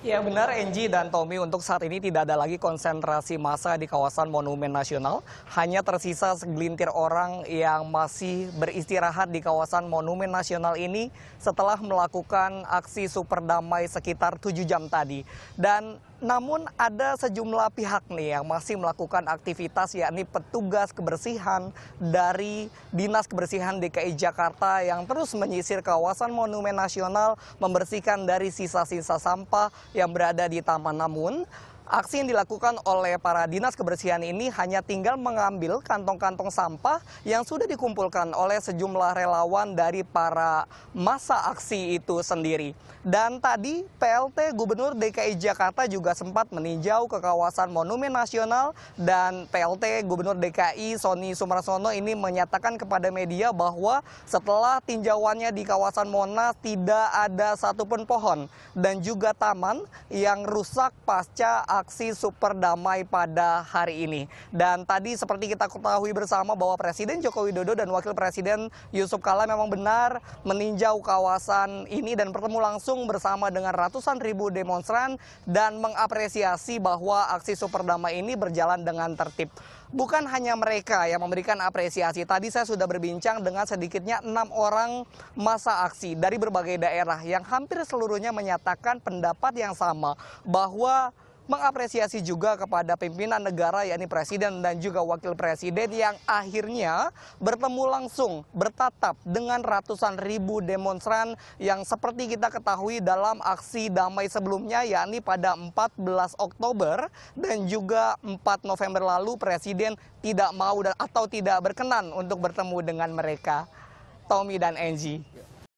Ya benar Enji dan Tommy untuk saat ini tidak ada lagi konsentrasi massa di kawasan Monumen Nasional. Hanya tersisa segelintir orang yang masih beristirahat di kawasan Monumen Nasional ini setelah melakukan aksi super damai sekitar 7 jam tadi. Dan namun ada sejumlah pihak nih yang masih melakukan aktivitas yakni petugas kebersihan dari Dinas Kebersihan DKI Jakarta yang terus menyisir kawasan Monumen Nasional membersihkan dari sisa-sisa sampah yang berada di taman namun Aksi yang dilakukan oleh para dinas kebersihan ini hanya tinggal mengambil kantong-kantong sampah yang sudah dikumpulkan oleh sejumlah relawan dari para masa aksi itu sendiri. Dan tadi PLT Gubernur DKI Jakarta juga sempat meninjau ke kawasan Monumen Nasional dan PLT Gubernur DKI Sony Sumarsono ini menyatakan kepada media bahwa setelah tinjauannya di kawasan Monas tidak ada satupun pohon dan juga taman yang rusak pasca aksi super damai pada hari ini. Dan tadi seperti kita ketahui bersama bahwa Presiden Joko Widodo dan Wakil Presiden Yusuf Kala memang benar meninjau kawasan ini dan bertemu langsung bersama dengan ratusan ribu demonstran dan mengapresiasi bahwa aksi super damai ini berjalan dengan tertib bukan hanya mereka yang memberikan apresiasi. Tadi saya sudah berbincang dengan sedikitnya enam orang masa aksi dari berbagai daerah yang hampir seluruhnya menyatakan pendapat yang sama bahwa mengapresiasi juga kepada pimpinan negara yakni presiden dan juga wakil presiden yang akhirnya bertemu langsung bertatap dengan ratusan ribu demonstran yang seperti kita ketahui dalam aksi damai sebelumnya yakni pada 14 Oktober dan juga 4 November lalu presiden tidak mau dan atau tidak berkenan untuk bertemu dengan mereka Tommy dan Angie.